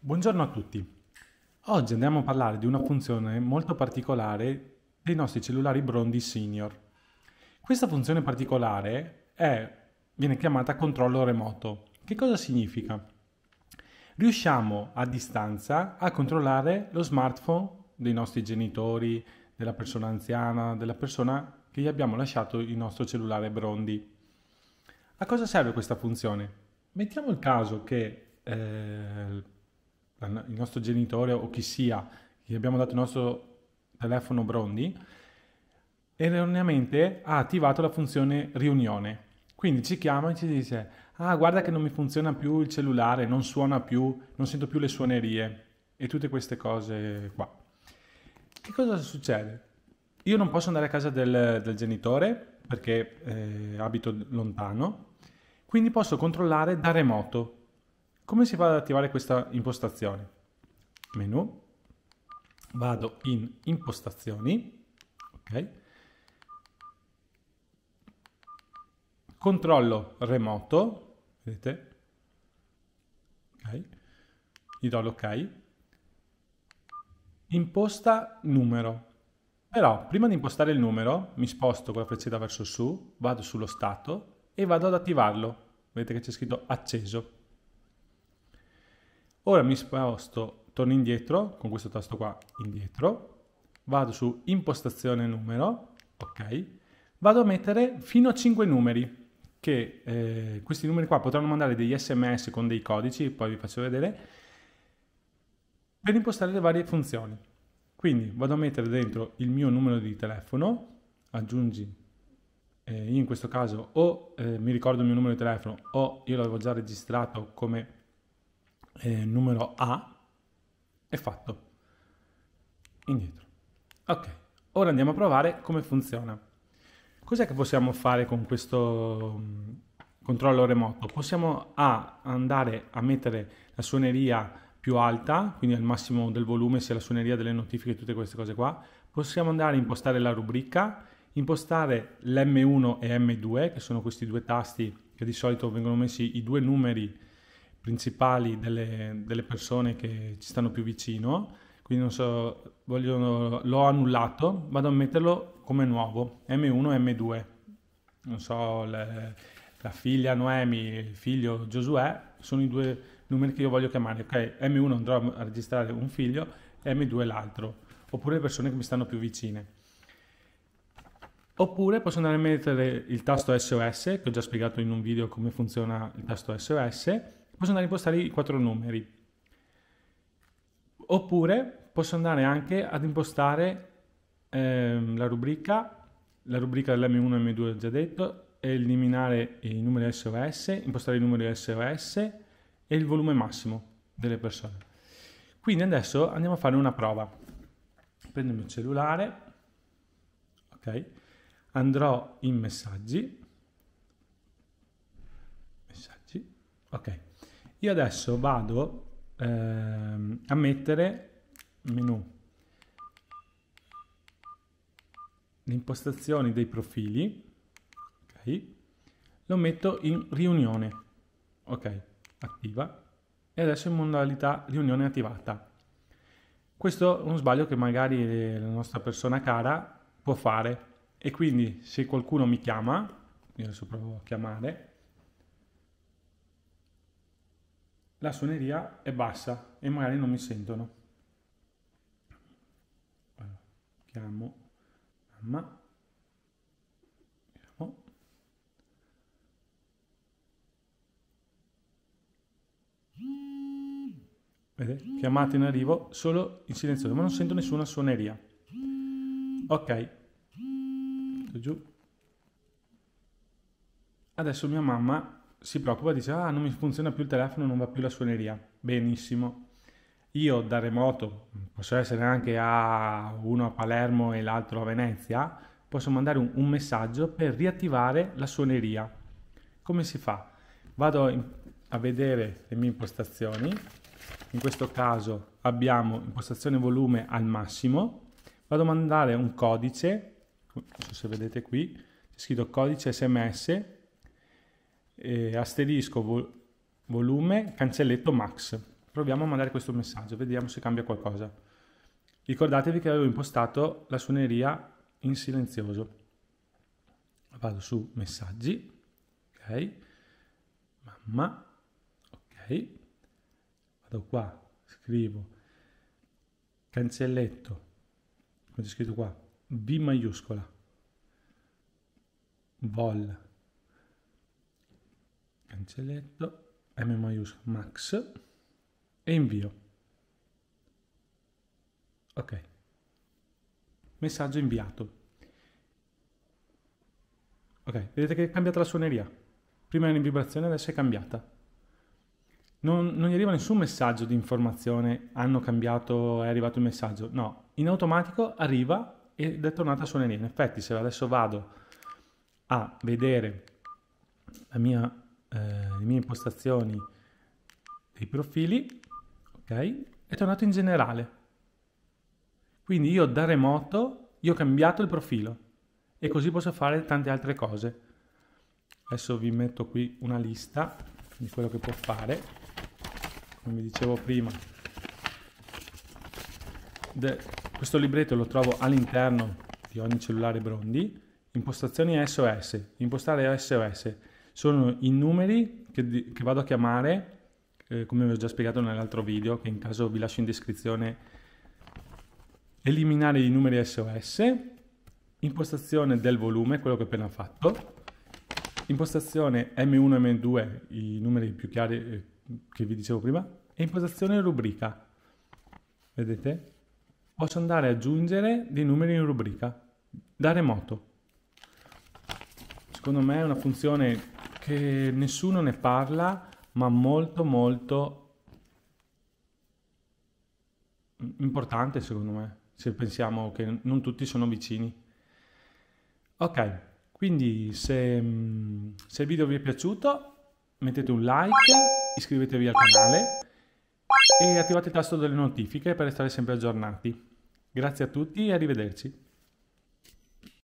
Buongiorno a tutti. Oggi andiamo a parlare di una funzione molto particolare dei nostri cellulari Brondi Senior. Questa funzione particolare è, viene chiamata controllo remoto. Che cosa significa? Riusciamo a distanza a controllare lo smartphone dei nostri genitori, della persona anziana, della persona che gli abbiamo lasciato il nostro cellulare Brondi. A cosa serve questa funzione? Mettiamo il caso che eh, il nostro genitore o chi sia, gli abbiamo dato il nostro telefono Brondi, erroneamente ha attivato la funzione riunione. Quindi ci chiama e ci dice, ah guarda che non mi funziona più il cellulare, non suona più, non sento più le suonerie e tutte queste cose qua. Che cosa succede? Io non posso andare a casa del, del genitore perché eh, abito lontano, quindi posso controllare da remoto. Come si fa ad attivare questa impostazione? Menu, vado in impostazioni, ok? Controllo remoto, vedete? Ok, gli do l'ok. Imposta numero, però prima di impostare il numero, mi sposto con la freccetta verso su, vado sullo stato e vado ad attivarlo. Vedete che c'è scritto acceso. Ora mi sposto, torno indietro con questo tasto qua, indietro, vado su impostazione numero, ok, vado a mettere fino a 5 numeri, che eh, questi numeri qua potranno mandare degli sms con dei codici, poi vi faccio vedere, per impostare le varie funzioni. Quindi vado a mettere dentro il mio numero di telefono, aggiungi, eh, in questo caso o eh, mi ricordo il mio numero di telefono o io l'avevo già registrato come eh, numero A, e fatto. Indietro. Ok, ora andiamo a provare come funziona. Cos'è che possiamo fare con questo mm, controllo remoto? Possiamo A andare a mettere la suoneria più alta, quindi al massimo del volume sia la suoneria delle notifiche, tutte queste cose qua, possiamo andare a impostare la rubrica, impostare l'M1 e M2, che sono questi due tasti che di solito vengono messi i due numeri principali delle, delle persone che ci stanno più vicino, quindi non so, voglio, l'ho annullato, vado a metterlo come nuovo, M1 e M2, non so, le, la figlia Noemi, il figlio Giosuè, sono i due numeri che io voglio chiamare, ok, M1 andrò a registrare un figlio, M2 l'altro, oppure le persone che mi stanno più vicine. Oppure posso andare a mettere il tasto SOS, che ho già spiegato in un video come funziona il tasto SOS, posso andare a impostare i quattro numeri. Oppure posso andare anche ad impostare ehm, la rubrica, la rubrica dell'M1 e M2 ho già detto, eliminare i numeri SOS, impostare i numeri SOS, e il volume massimo delle persone. Quindi adesso andiamo a fare una prova. Prendo il mio cellulare, ok? Andrò in messaggi, messaggi, ok. Io adesso vado ehm, a mettere menu, le impostazioni dei profili, ok? Lo metto in riunione, ok? attiva e adesso in modalità riunione attivata. Questo è uno sbaglio che magari la nostra persona cara può fare e quindi se qualcuno mi chiama, io adesso provo a chiamare, la suoneria è bassa e magari non mi sentono. chiamo mamma. Vede? Chiamate in arrivo solo in silenzio, ma non sento nessuna suoneria. Ok. Metto giù. Adesso mia mamma si preoccupa, dice ah non mi funziona più il telefono, non va più la suoneria. Benissimo. Io da remoto, posso essere anche a uno a Palermo e l'altro a Venezia, posso mandare un, un messaggio per riattivare la suoneria. Come si fa? Vado in, a vedere le mie impostazioni in questo caso abbiamo impostazione volume al massimo, vado a mandare un codice, non so se vedete qui, c'è scritto codice sms, eh, asterisco vol volume, cancelletto max. Proviamo a mandare questo messaggio, vediamo se cambia qualcosa. Ricordatevi che avevo impostato la suoneria in silenzioso. Vado su messaggi, ok, mamma, ok, da qua, scrivo cancelletto, come c'è scritto qua, V maiuscola, vol, cancelletto, M maiuscola, max, e invio. Ok. Messaggio inviato. Ok, vedete che è cambiata la suoneria. Prima era in vibrazione, adesso è cambiata non, non gli arriva nessun messaggio di informazione, hanno cambiato, è arrivato il messaggio, no, in automatico arriva ed è tornata a suoneria. In effetti se adesso vado a vedere mia, eh, le mie impostazioni dei profili, ok, è tornato in generale. Quindi io da remoto, io ho cambiato il profilo e così posso fare tante altre cose. Adesso vi metto qui una lista di quello che può fare come dicevo prima De, questo libretto lo trovo all'interno di ogni cellulare Brondi impostazioni SOS impostare SOS sono i numeri che, che vado a chiamare eh, come vi ho già spiegato nell'altro video che in caso vi lascio in descrizione eliminare i numeri SOS impostazione del volume quello che ho appena fatto Impostazione M1 M2, i numeri più chiari eh, che vi dicevo prima, e impostazione rubrica. Vedete? Posso andare ad aggiungere dei numeri in rubrica, da remoto. Secondo me è una funzione che nessuno ne parla, ma molto molto importante secondo me, se pensiamo che non tutti sono vicini. Ok, quindi se, mm, se il video vi è piaciuto mettete un like, iscrivetevi al canale e attivate il tasto delle notifiche per restare sempre aggiornati. Grazie a tutti e arrivederci.